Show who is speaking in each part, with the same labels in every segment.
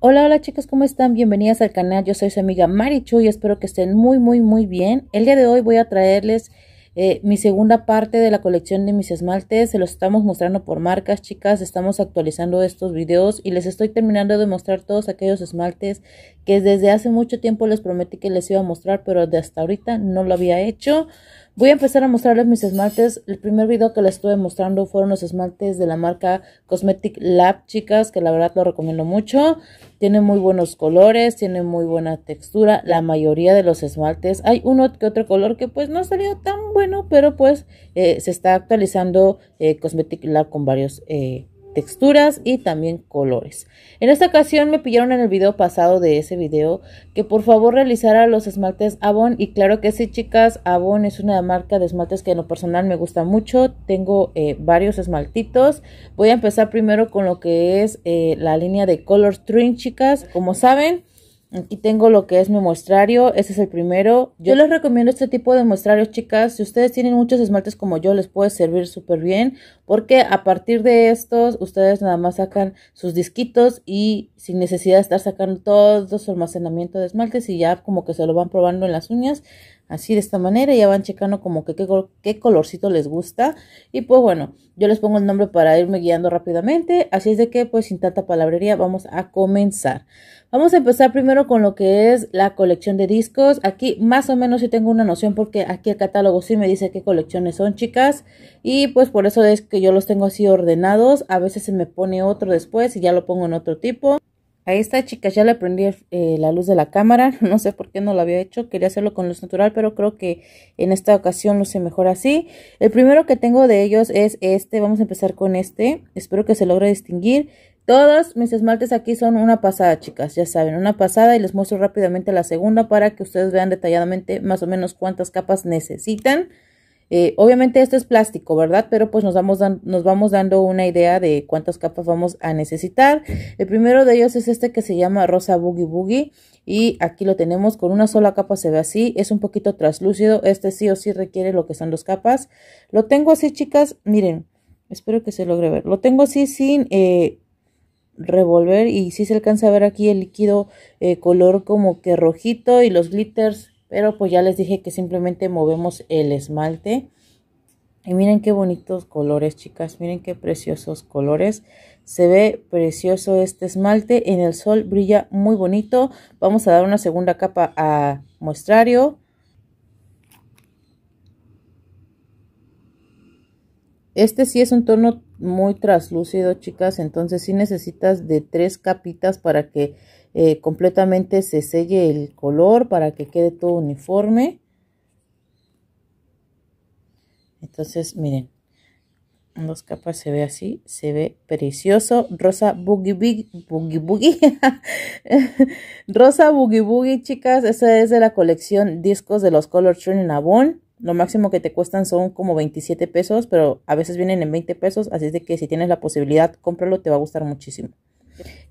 Speaker 1: Hola, hola chicos, ¿cómo están? Bienvenidas al canal. Yo soy su amiga Marichu y espero que estén muy, muy, muy bien. El día de hoy voy a traerles eh, mi segunda parte de la colección de mis esmaltes. Se los estamos mostrando por marcas, chicas. Estamos actualizando estos videos y les estoy terminando de mostrar todos aquellos esmaltes que desde hace mucho tiempo les prometí que les iba a mostrar, pero de hasta ahorita no lo había hecho. Voy a empezar a mostrarles mis esmaltes. El primer video que les estuve mostrando fueron los esmaltes de la marca Cosmetic Lab, chicas, que la verdad lo recomiendo mucho. Tiene muy buenos colores, tiene muy buena textura. La mayoría de los esmaltes, hay uno que otro color que pues no ha salido tan bueno, pero pues eh, se está actualizando eh, Cosmetic Lab con varios eh, texturas y también colores. En esta ocasión me pillaron en el video pasado de ese video que por favor realizara los esmaltes Avon y claro que sí chicas, Avon es una marca de esmaltes que en lo personal me gusta mucho, tengo eh, varios esmaltitos, voy a empezar primero con lo que es eh, la línea de Color String chicas, como saben Aquí tengo lo que es mi muestrario, ese es el primero. Yo les recomiendo este tipo de muestrarios, chicas. Si ustedes tienen muchos esmaltes como yo, les puede servir súper bien. Porque a partir de estos, ustedes nada más sacan sus disquitos y sin necesidad de estar sacando todo su almacenamiento de esmaltes y ya como que se lo van probando en las uñas. Así de esta manera ya van checando como que qué, qué, colorcito les gusta. Y pues bueno, yo les pongo el nombre para irme guiando rápidamente. Así es de que pues sin tanta palabrería vamos a comenzar. Vamos a empezar primero con lo que es la colección de discos. Aquí más o menos sí tengo una noción porque aquí el catálogo sí me dice qué colecciones son chicas. Y pues por eso es que yo los tengo así ordenados. A veces se me pone otro después y ya lo pongo en otro tipo. A esta chica ya le prendí eh, la luz de la cámara, no sé por qué no lo había hecho, quería hacerlo con luz natural, pero creo que en esta ocasión sé mejor así. El primero que tengo de ellos es este, vamos a empezar con este, espero que se logre distinguir. Todos mis esmaltes aquí son una pasada, chicas, ya saben, una pasada y les muestro rápidamente la segunda para que ustedes vean detalladamente más o menos cuántas capas necesitan. Eh, obviamente este es plástico, ¿verdad? Pero pues nos vamos, dando una idea de cuántas capas vamos a necesitar. El primero de ellos es este que se llama Rosa Boogie Boogie y aquí lo tenemos con una sola capa se ve así, es un poquito translúcido, este sí o sí requiere lo que son dos capas. Lo tengo así chicas, miren, espero que se logre ver, lo tengo así sin... Eh, revolver y sí se alcanza a ver aquí el líquido eh, color como que rojito y los glitters pero pues ya les dije que simplemente movemos el esmalte. Y miren qué bonitos colores, chicas. Miren qué preciosos colores. Se ve precioso este esmalte. En el sol brilla muy bonito. Vamos a dar una segunda capa a muestrario. Este sí es un tono muy traslúcido, chicas. Entonces sí necesitas de tres capitas para que eh, completamente se selle el color para que quede todo uniforme. Entonces, miren, en dos capas se ve así, se ve precioso. Rosa Boogie Boogie Boogie. Rosa Boogie Boogie, chicas, esa es de la colección discos de los Color trend en Avon. Lo máximo que te cuestan son como 27 pesos, pero a veces vienen en 20 pesos, así es de que si tienes la posibilidad, cómpralo, te va a gustar muchísimo.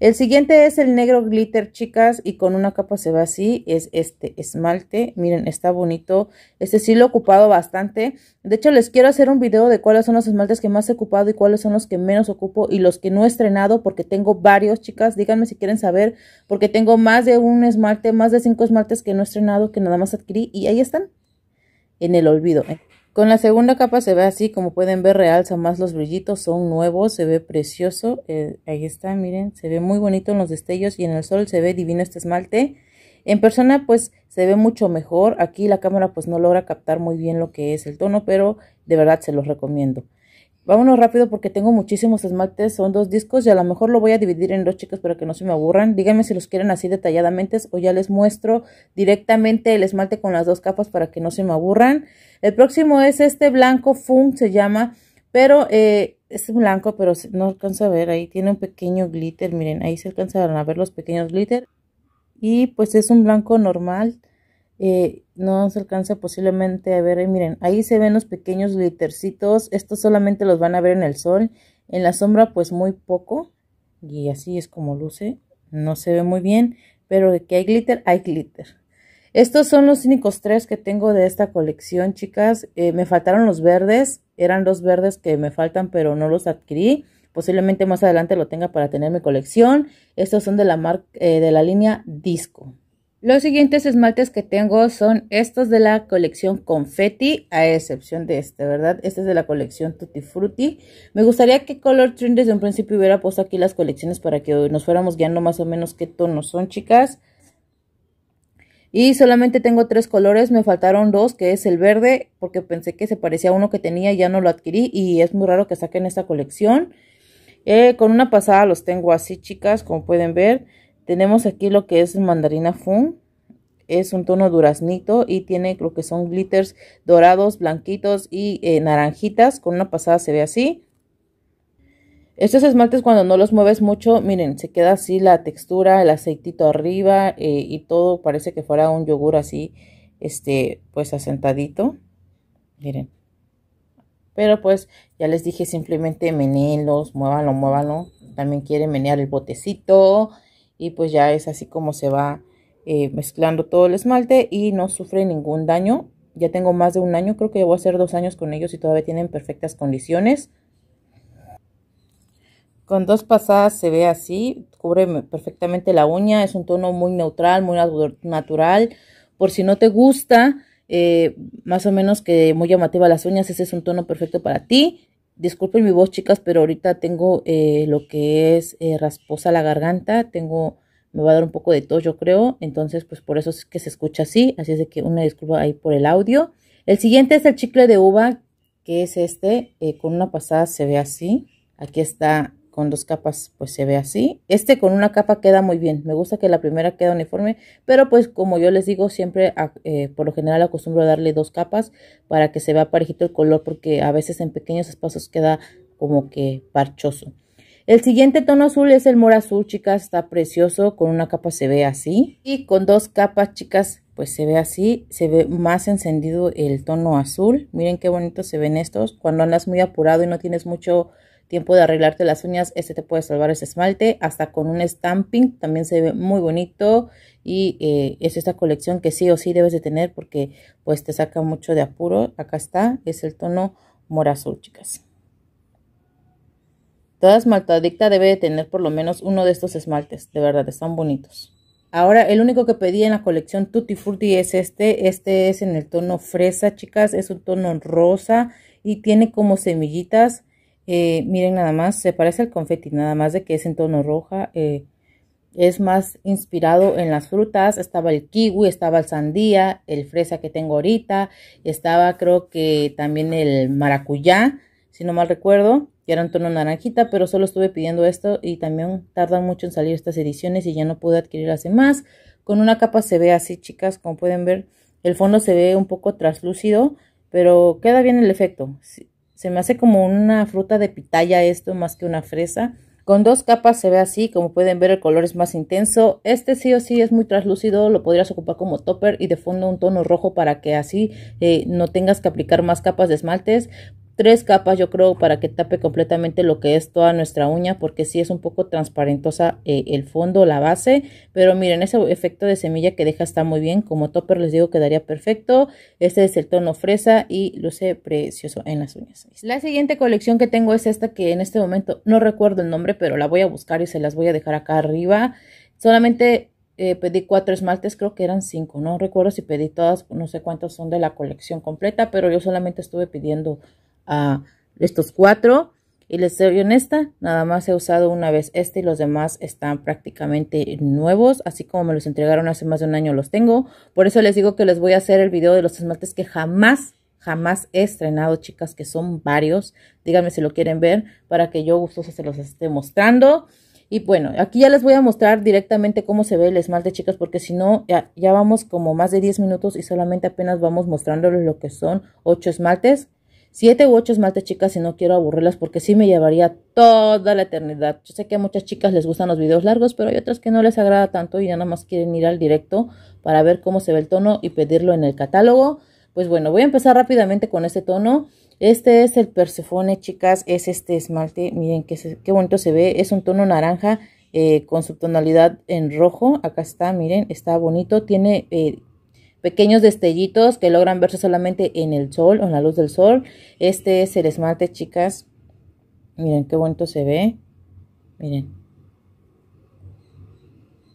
Speaker 1: El siguiente es el negro glitter, chicas, y con una capa se va así, es este esmalte. Miren, está bonito. Este sí lo he ocupado bastante. De hecho, les quiero hacer un video de cuáles son los esmaltes que más he ocupado y cuáles son los que menos ocupo y los que no he estrenado porque tengo varios, chicas. Díganme si quieren saber porque tengo más de un esmalte, más de cinco esmaltes que no he estrenado, que nada más adquirí y ahí están en el olvido. ¿eh? Con la segunda capa se ve así, como pueden ver, realza más los brillitos, son nuevos, se ve precioso. Eh, ahí está, miren, se ve muy bonito en los destellos y en el sol se ve divino este esmalte. En persona pues se ve mucho mejor, aquí la cámara pues no logra captar muy bien lo que es el tono, pero de verdad se los recomiendo. Vámonos rápido porque tengo muchísimos esmaltes, son dos discos y a lo mejor lo voy a dividir en dos chicas para que no se me aburran. Díganme si los quieren así detalladamente o ya les muestro directamente el esmalte con las dos capas para que no se me aburran. El próximo es este blanco Fung se llama, pero eh, es blanco, pero no alcanza a ver, ahí tiene un pequeño glitter, miren, ahí se alcanzan a ver los pequeños glitter. Y pues es un blanco normal, eh, no se alcanza posiblemente a ver, eh, miren, ahí se ven los pequeños glittercitos, estos solamente los van a ver en el sol, en la sombra pues muy poco, y así es como luce, no se ve muy bien, pero de que hay glitter, hay glitter. Estos son los únicos tres que tengo de esta colección, chicas. Eh, me faltaron los verdes, eran dos verdes que me faltan, pero no los adquirí. Posiblemente más adelante lo tenga para tener mi colección. Estos son de la, marca de la línea Disco. Los siguientes esmaltes que tengo son estos de la colección Confetti, a excepción de este, ¿verdad? Este es de la colección Tutti Frutti. Me gustaría que Color Trend desde un principio hubiera puesto aquí las colecciones para que nos fuéramos guiando más o menos qué tonos son, chicas. Y solamente tengo tres colores, me faltaron dos, que es el verde, porque pensé que se parecía a uno que tenía, ya no lo adquirí y es muy raro que saquen esta colección. Eh, con una pasada los tengo así, chicas, como pueden ver. Tenemos aquí lo que es mandarina fun. Es un tono duraznito y tiene lo que son glitters dorados, blanquitos y eh, naranjitas. Con una pasada se ve así. Estos esmaltes cuando no los mueves mucho, miren, se queda así la textura, el aceitito arriba eh, y todo parece que fuera un yogur así, este, pues asentadito. Miren. Pero pues ya les dije simplemente meneenlos, muévanlo, muévanlo. También quieren menear el botecito y pues ya es así como se va eh, mezclando todo el esmalte y no sufre ningún daño. Ya tengo más de un año, creo que voy a hacer dos años con ellos y todavía tienen perfectas condiciones. Con dos pasadas se ve así, cubre perfectamente la uña, es un tono muy neutral, muy natural. Por si no te gusta, eh, más o menos que muy llamativa las uñas, ese es un tono perfecto para ti. Disculpen mi voz, chicas, pero ahorita tengo eh, lo que es eh, rasposa la garganta. Tengo, me va a dar un poco de tos, yo creo. Entonces, pues por eso es que se escucha así. Así es de que una disculpa ahí por el audio. El siguiente es el chicle de uva, que es este. Eh, con una pasada se ve así. Aquí está con dos capas pues se ve así. Este con una capa queda muy bien. Me gusta que la primera queda uniforme, pero pues como yo les digo, siempre ah, eh, por lo general acostumbro a darle dos capas para que se vea parejito el color porque a veces en pequeños espacios queda como que parchoso. El siguiente tono azul es el morazul azul, chicas, está precioso, con una capa se ve así y con dos capas, chicas, pues se ve así, se ve más encendido el tono azul. Miren qué bonito se ven estos. Cuando andas muy apurado y no tienes mucho tiempo de arreglarte las uñas, este te puede salvar ese esmalte, hasta con un stamping también se ve muy bonito y eh, es esta colección que sí o sí debes de tener porque pues te saca mucho de apuro, acá está, es el tono morazul, azul chicas. Toda esmaltadicta debe de tener por lo menos uno de estos esmaltes, de verdad, están bonitos. Ahora, el único que pedí en la colección Tutti Frutti es este. Este es en el tono fresa, chicas. Es un tono rosa y tiene como semillitas. Eh, miren nada más, se parece al confeti, nada más de que es en tono roja. Eh, es más inspirado en las frutas. Estaba el kiwi, estaba el sandía, el fresa que tengo ahorita. Estaba creo que también el maracuyá, si no mal recuerdo. y era en tono naranjita, pero solo estuve pidiendo esto y también tardan mucho en salir estas ediciones y ya no pude adquirir hace más. Con una capa se ve así, chicas, como pueden ver. El fondo se ve un poco traslúcido, pero queda bien el efecto. Se me hace como una fruta de pitaya esto más que una fresa. Con dos capas se ve así, como pueden ver el color es más intenso. Este sí o sí es muy translúcido, lo podrías ocupar como topper y de fondo un tono rojo para que así eh, no tengas que aplicar más capas de esmaltes tres capas yo creo para que tape completamente lo que es toda nuestra uña porque si es un poco transparentosa eh, el fondo, la base, pero miren ese efecto de semilla que deja está muy bien, como topper les digo quedaría perfecto, este es el tono fresa y luce precioso en las uñas. La siguiente colección que tengo es esta que en este momento no recuerdo el nombre pero la voy a buscar y se las voy a dejar acá arriba, solamente eh, pedí cuatro esmaltes, creo que eran cinco, no recuerdo si pedí todas, no sé cuántos son de la colección completa, pero yo solamente estuve pidiendo a estos cuatro. Y les soy honesta, nada más he usado una vez este y los demás están prácticamente nuevos, así como me los entregaron hace más de un año los tengo. Por eso les digo que les voy a hacer el video de los esmaltes que jamás, jamás he estrenado, chicas, que son varios. Díganme si lo quieren ver para que yo gustoso se los esté mostrando. Y bueno, aquí ya les voy a mostrar directamente cómo se ve el esmalte, chicas, porque si no, ya, ya vamos como más de 10 minutos y solamente apenas vamos mostrándoles lo que son 8 esmaltes siete u ocho esmaltes, chicas y no quiero aburrirlas porque sí me llevaría toda la eternidad. Yo sé que a muchas chicas les gustan los videos largos, pero hay otras que no les agrada tanto y ya nada más quieren ir al directo para ver cómo se ve el tono y pedirlo en el catálogo. Pues bueno, voy a empezar rápidamente con este tono. Este es el Persephone, chicas, es este esmalte, miren qué, qué bonito se ve, es un tono naranja eh, con su tonalidad en rojo, acá está, miren, está bonito, tiene eh, pequeños destellitos que logran verse solamente en el sol o en la luz del sol. Este es el esmalte, chicas. Miren qué bonito se ve. Miren.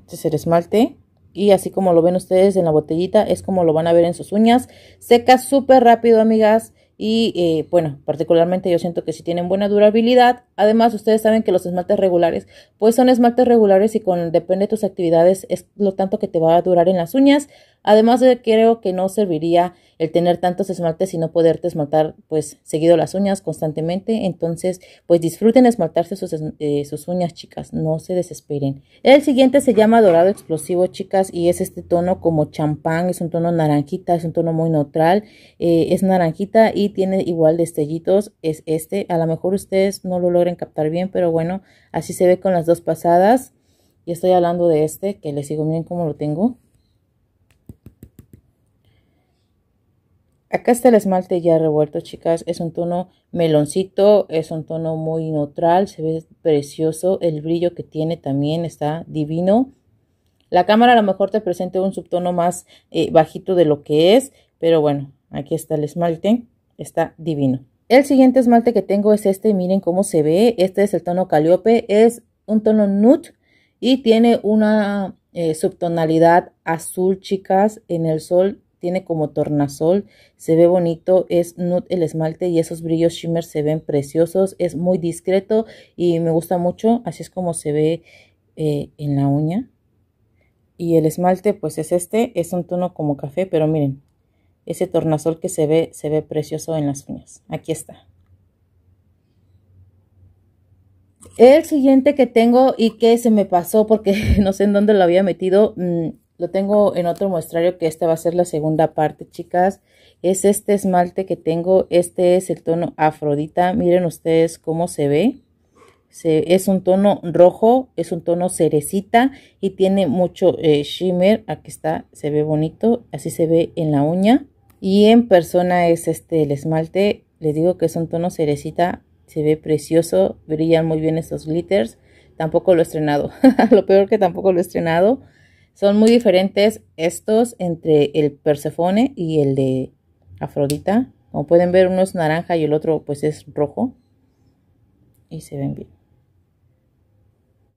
Speaker 1: Este es el esmalte. Y así como lo ven ustedes en la botellita, es como lo van a ver en sus uñas. Seca súper rápido, amigas. Y eh, bueno, particularmente yo siento que si tienen buena durabilidad. Además, ustedes saben que los esmaltes regulares, pues son esmaltes regulares y con depende de tus actividades es lo tanto que te va a durar en las uñas. Además creo que no serviría el tener tantos esmaltes y no poderte esmaltar pues seguido las uñas constantemente. Entonces pues disfruten esmaltarse eh, sus, uñas chicas, no se desesperen. El siguiente se llama dorado explosivo chicas y es este tono como champán, es un tono naranjita, es un tono muy neutral, eh, es naranjita y tiene igual destellitos, es este. A lo mejor ustedes no lo logren captar bien, pero bueno, así se ve con las dos pasadas. Y estoy hablando de este, que les sigo bien cómo lo tengo. Acá está el esmalte ya revuelto, chicas. Es un tono meloncito, es un tono muy neutral, se ve precioso. El brillo que tiene también está divino. La cámara a lo mejor te presenta un subtono más eh, bajito de lo que es, pero bueno, aquí está el esmalte, está divino. El siguiente esmalte que tengo es este, miren cómo se ve. Este es el tono Calliope, es un tono nude y tiene una eh, subtonalidad azul, chicas. En el sol tiene como tornasol, se ve bonito, es nude el esmalte y esos brillos shimmer se ven preciosos, es muy discreto y me gusta mucho, así es como se ve eh, en la uña. Y el esmalte pues es este, es un tono como café, pero miren, ese tornasol que se ve, se ve precioso en las uñas, aquí está. El siguiente que tengo y que se me pasó porque no sé en dónde lo había metido, mm, lo tengo en otro muestrario que esta va a ser la segunda parte, chicas. Es este esmalte que tengo. Este es el tono Afrodita. Miren ustedes cómo se ve. Se, es un tono rojo, es un tono cerecita y tiene mucho eh, shimmer. Aquí está, se ve bonito. Así se ve en la uña. Y en persona es este el esmalte. Les digo que es un tono cerecita. Se ve precioso. Brillan muy bien estos glitters. Tampoco lo he estrenado. lo peor que tampoco lo he estrenado son muy diferentes estos entre el Persefone y el de Afrodita. Como pueden ver, uno es naranja y el otro pues es rojo. Y se ven bien.